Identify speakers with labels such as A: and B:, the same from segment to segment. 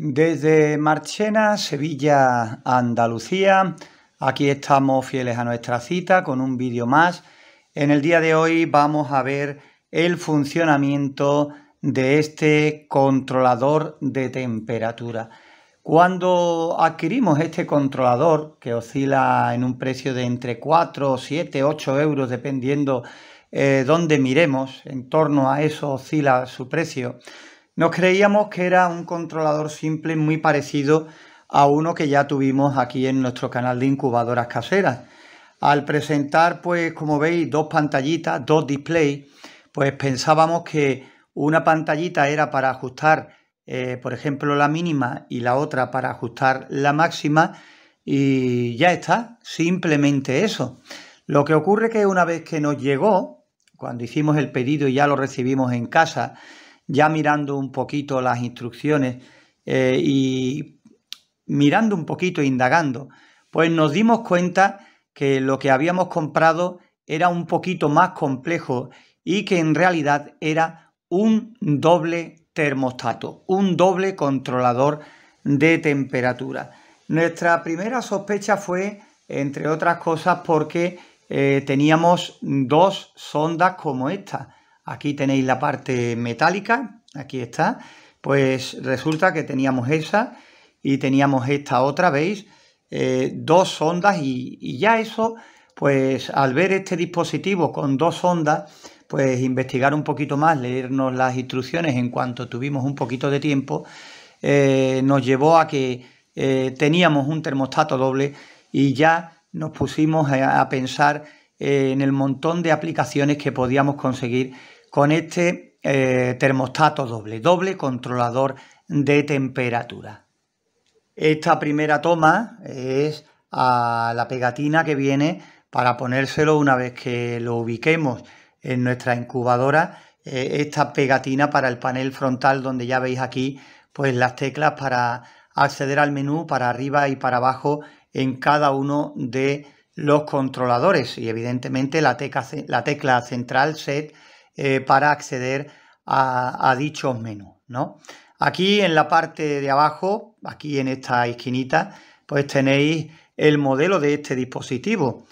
A: Desde Marchena, Sevilla, Andalucía, aquí estamos fieles a nuestra cita con un vídeo más. En el día de hoy vamos a ver el funcionamiento de este controlador de temperatura. Cuando adquirimos este controlador, que oscila en un precio de entre 4, 7, 8 euros, dependiendo eh, dónde miremos, en torno a eso oscila su precio, nos creíamos que era un controlador simple muy parecido a uno que ya tuvimos aquí en nuestro canal de incubadoras caseras. Al presentar, pues como veis, dos pantallitas, dos displays, pues pensábamos que una pantallita era para ajustar, eh, por ejemplo, la mínima y la otra para ajustar la máxima y ya está, simplemente eso. Lo que ocurre que una vez que nos llegó, cuando hicimos el pedido y ya lo recibimos en casa, ya mirando un poquito las instrucciones eh, y mirando un poquito, indagando, pues nos dimos cuenta que lo que habíamos comprado era un poquito más complejo y que en realidad era un doble termostato, un doble controlador de temperatura. Nuestra primera sospecha fue, entre otras cosas, porque eh, teníamos dos sondas como esta. Aquí tenéis la parte metálica, aquí está. Pues resulta que teníamos esa y teníamos esta otra, ¿veis? Eh, dos ondas y, ya eso, pues al ver este dispositivo con dos ondas, pues investigar un poquito más, leernos las instrucciones en cuanto tuvimos un poquito de tiempo, eh, nos llevó a que eh, teníamos un termostato doble y ya nos pusimos a, pensar en el montón de aplicaciones que podíamos conseguir con este eh, termostato doble, doble controlador de temperatura. Esta primera toma es a la pegatina que viene para ponérselo una vez que lo ubiquemos en nuestra incubadora, eh, esta pegatina para el panel frontal donde ya veis aquí pues las teclas para acceder al menú para arriba y para abajo en cada uno de los controladores y evidentemente la, la tecla central set eh, para acceder a, dichos menús. ¿no? Aquí en la parte de abajo, aquí en esta esquinita, pues tenéis el modelo de este dispositivo,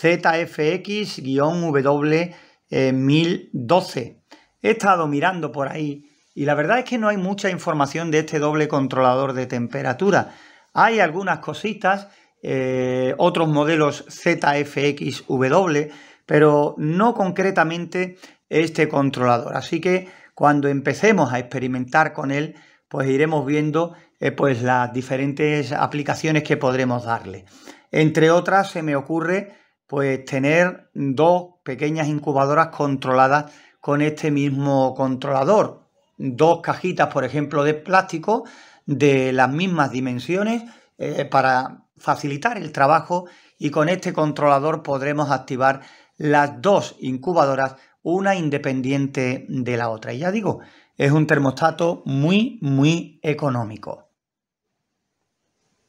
A: ZFX-W1012. Eh, He estado mirando por ahí y la verdad es que no hay mucha información de este doble controlador de temperatura. Hay algunas cositas, eh, otros modelos w pero no concretamente este controlador. Así que cuando empecemos a experimentar con él, pues iremos viendo eh, pues las diferentes aplicaciones que podremos darle. Entre otras, se me ocurre pues tener dos pequeñas incubadoras controladas con este mismo controlador. Dos cajitas, por ejemplo, de plástico de las mismas dimensiones eh, para facilitar el trabajo y con este controlador podremos activar las dos incubadoras una independiente de la otra. Y ya digo, es un termostato muy, muy económico.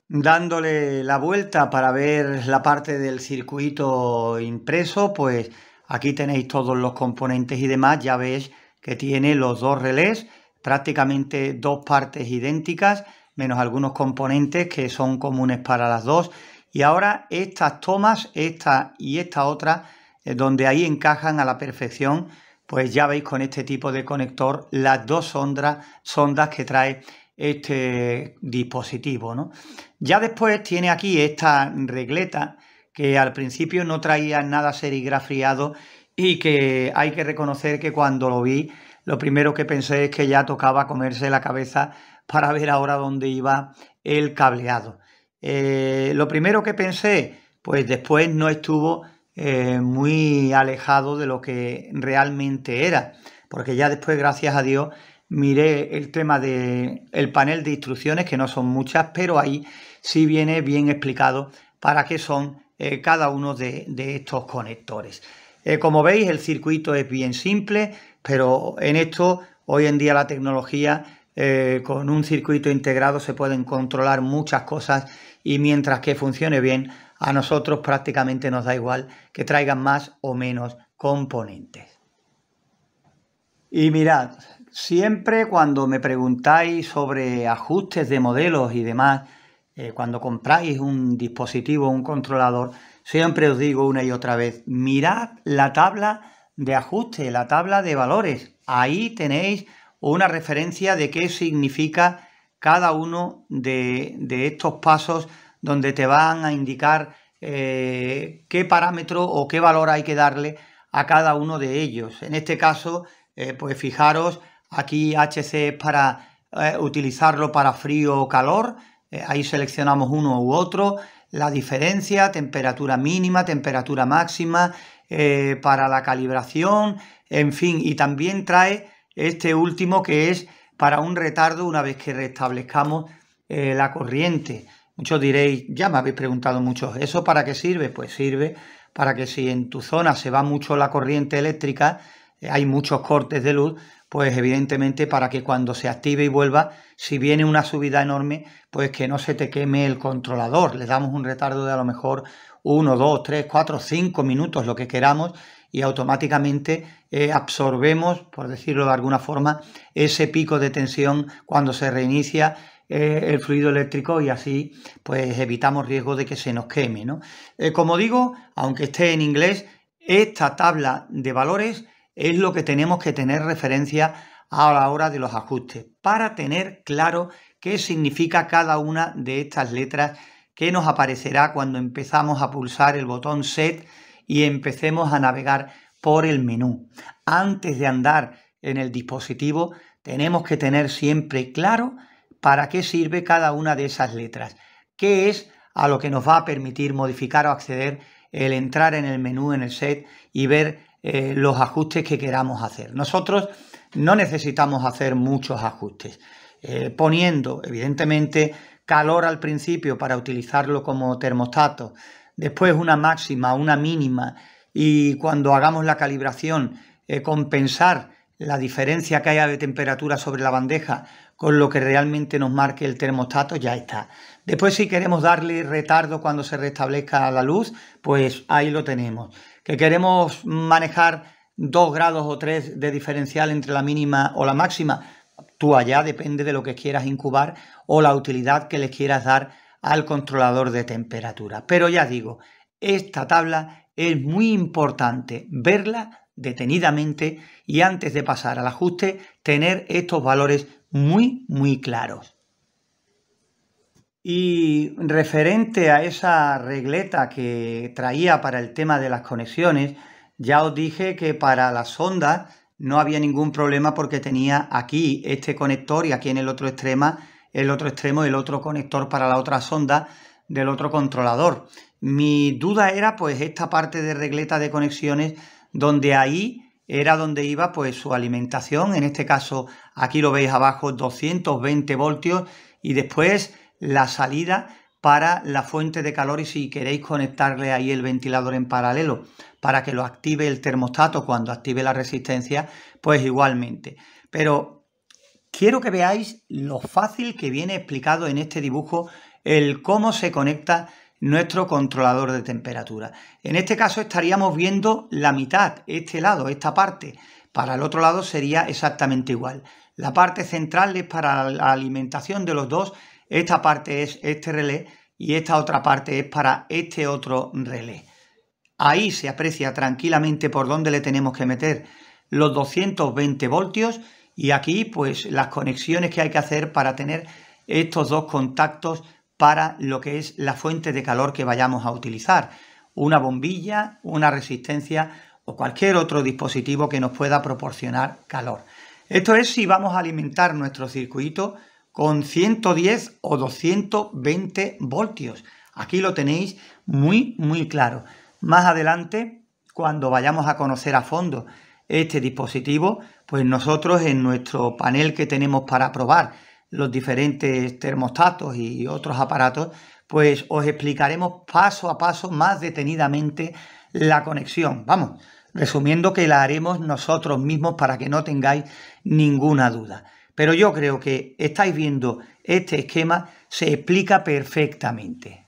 A: Dándole la vuelta para ver la parte del circuito impreso, pues aquí tenéis todos los componentes y demás. Ya veis que tiene los dos relés, prácticamente dos partes idénticas, menos algunos componentes que son comunes para las dos. Y ahora estas tomas, esta y esta otra, eh, donde ahí encajan a la perfección, pues ya veis con este tipo de conector las dos sondas, sondas que trae este dispositivo. ¿no? Ya después tiene aquí esta regleta que al principio no traía nada serigrafiado y que hay que reconocer que cuando lo vi lo primero que pensé es que ya tocaba comerse la cabeza para ver ahora dónde iba el cableado. Eh, lo primero que pensé, pues después no estuvo eh, muy alejado de lo que realmente era, porque ya después, gracias a Dios, miré el tema del el panel de instrucciones, que no son muchas, pero ahí sí viene bien explicado para qué son eh, cada uno de, estos conectores. Eh, como veis, el circuito es bien simple, pero en esto hoy en día la tecnología eh, con un circuito integrado se pueden controlar muchas cosas y mientras que funcione bien, a nosotros prácticamente nos da igual que traigan más o menos componentes. Y mirad, siempre cuando me preguntáis sobre ajustes de modelos y demás, eh, cuando compráis un dispositivo, un controlador, siempre os digo una y otra vez, mirad la tabla de ajuste, la tabla de valores. Ahí tenéis o una referencia de qué significa cada uno de, estos pasos donde te van a indicar eh, qué parámetro o qué valor hay que darle a cada uno de ellos. En este caso, eh, pues fijaros, aquí HC es para eh, utilizarlo para frío o calor, ahí seleccionamos uno u otro, la diferencia, temperatura mínima, temperatura máxima, para la calibración, en fin, y también trae este último que es para un retardo una vez que restablezcamos eh, la corriente. Muchos diréis, ya me habéis preguntado mucho, ¿eso para qué sirve? Pues sirve para que si en tu zona se va mucho la corriente eléctrica, eh, hay muchos cortes de luz, pues evidentemente para que cuando se active y vuelva, si viene una subida enorme, pues que no se te queme el controlador. Le damos un retardo de a lo mejor 1, 2, 3, 4, 5 minutos, lo que queramos, y automáticamente eh, absorbemos, por decirlo de alguna forma, ese pico de tensión cuando se reinicia eh, el fluido eléctrico y así pues evitamos riesgo de que se nos queme. ¿no? Eh, como digo, aunque esté en inglés, esta tabla de valores es lo que tenemos que tener referencia a la hora de los ajustes para tener claro qué significa cada una de estas letras que nos aparecerá cuando empezamos a pulsar el botón set y empecemos a navegar por el menú. Antes de andar en el dispositivo, tenemos que tener siempre claro para qué sirve cada una de esas letras, qué es a lo que nos va a permitir modificar o acceder el entrar en el menú, en el set y ver eh, los ajustes que queramos hacer. Nosotros no necesitamos hacer muchos ajustes, eh, poniendo evidentemente calor al principio para utilizarlo como termostato, después una máxima, una mínima, y cuando hagamos la calibración, eh, compensar la diferencia que haya de temperatura sobre la bandeja con lo que realmente nos marque el termostato, ya está. Después, si queremos darle retardo cuando se restablezca la luz, pues ahí lo tenemos. Que queremos manejar 2 grados o 3 de diferencial entre la mínima o la máxima, tú allá depende de lo que quieras incubar o la utilidad que les quieras dar al controlador de temperatura. Pero ya digo, esta tabla es muy importante verla detenidamente y antes de pasar al ajuste tener estos valores muy muy claros. Y referente a esa regleta que traía para el tema de las conexiones, ya os dije que para las ondas no había ningún problema porque tenía aquí este conector y aquí en el otro extremo el otro extremo el otro conector para la otra sonda del otro controlador. Mi duda era pues esta parte de regleta de conexiones donde ahí era donde iba pues su alimentación, en este caso aquí lo veis abajo 220 voltios y después la salida para la fuente de calor y si queréis conectarle ahí el ventilador en paralelo para que lo active el termostato cuando active la resistencia, pues igualmente. Pero Quiero que veáis lo fácil que viene explicado en este dibujo el cómo se conecta nuestro controlador de temperatura. En este caso estaríamos viendo la mitad, este lado, esta parte. Para el otro lado sería exactamente igual. La parte central es para la alimentación de los dos, esta parte es este relé y esta otra parte es para este otro relé. Ahí se aprecia tranquilamente por dónde le tenemos que meter los 220 voltios y aquí, pues, las conexiones que hay que hacer para tener estos dos contactos para lo que es la fuente de calor que vayamos a utilizar. Una bombilla, una resistencia o cualquier otro dispositivo que nos pueda proporcionar calor. Esto es si vamos a alimentar nuestro circuito con 110 o 220 voltios. Aquí lo tenéis muy, muy claro. Más adelante, cuando vayamos a conocer a fondo este dispositivo, pues nosotros en nuestro panel que tenemos para probar los diferentes termostatos y otros aparatos, pues os explicaremos paso a paso más detenidamente la conexión. Vamos, resumiendo que la haremos nosotros mismos para que no tengáis ninguna duda. Pero yo creo que estáis viendo este esquema, se explica perfectamente.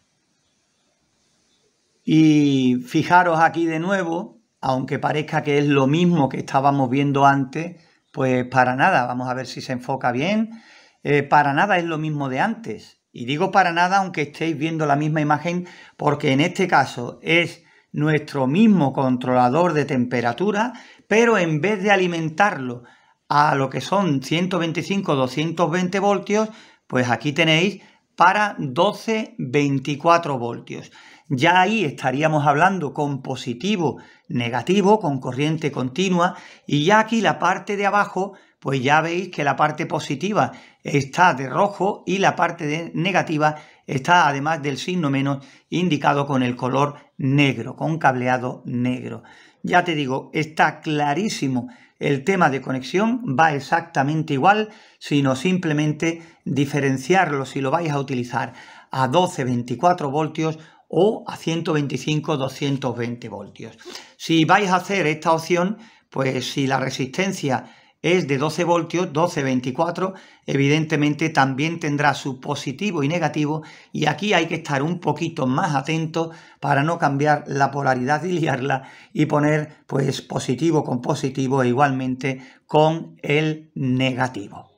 A: Y fijaros aquí de nuevo aunque parezca que es lo mismo que estábamos viendo antes, pues para nada, vamos a ver si se enfoca bien, eh, para nada es lo mismo de antes. Y digo para nada aunque estéis viendo la misma imagen, porque en este caso es nuestro mismo controlador de temperatura, pero en vez de alimentarlo a lo que son 125-220 voltios, pues aquí tenéis para 12-24 voltios. Ya ahí estaríamos hablando con positivo, negativo, con corriente continua y ya aquí la parte de abajo, pues ya veis que la parte positiva está de rojo y la parte negativa está además del signo menos indicado con el color negro, con cableado negro. Ya te digo, está clarísimo el tema de conexión, va exactamente igual, sino simplemente diferenciarlo si lo vais a utilizar a 12, 24 voltios o a 125-220 voltios. Si vais a hacer esta opción, pues si la resistencia es de 12 voltios, 12-24, evidentemente también tendrá su positivo y negativo y aquí hay que estar un poquito más atento para no cambiar la polaridad y liarla y poner pues positivo con positivo e igualmente con el negativo.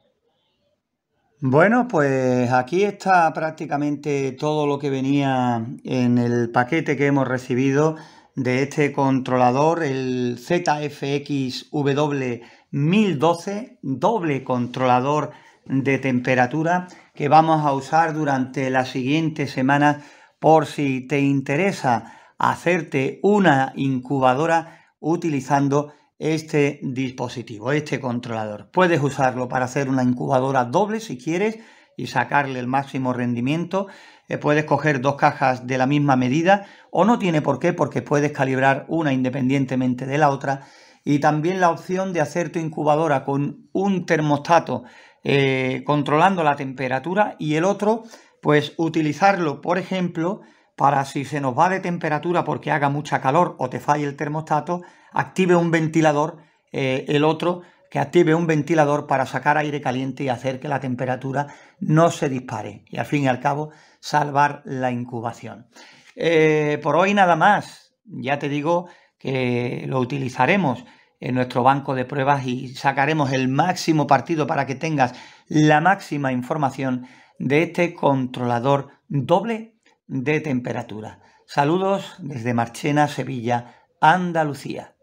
A: Bueno, pues aquí está prácticamente todo lo que venía en el paquete que hemos recibido de este controlador, el ZFXW1012, doble controlador de temperatura que vamos a usar durante las siguientes semanas por si te interesa hacerte una incubadora utilizando este dispositivo, este controlador. Puedes usarlo para hacer una incubadora doble si quieres y sacarle el máximo rendimiento. Eh, puedes coger dos cajas de la misma medida o no tiene por qué porque puedes calibrar una independientemente de la otra. Y también la opción de hacer tu incubadora con un termostato eh, controlando la temperatura y el otro, pues utilizarlo, por ejemplo, para si se nos va de temperatura porque haga mucha calor o te falle el termostato, active un ventilador, eh, el otro que active un ventilador para sacar aire caliente y hacer que la temperatura no se dispare y al fin y al cabo salvar la incubación. Eh, por hoy nada más, ya te digo que lo utilizaremos en nuestro banco de pruebas y sacaremos el máximo partido para que tengas la máxima información de este controlador doble de temperatura. Saludos desde Marchena, Sevilla, Andalucía.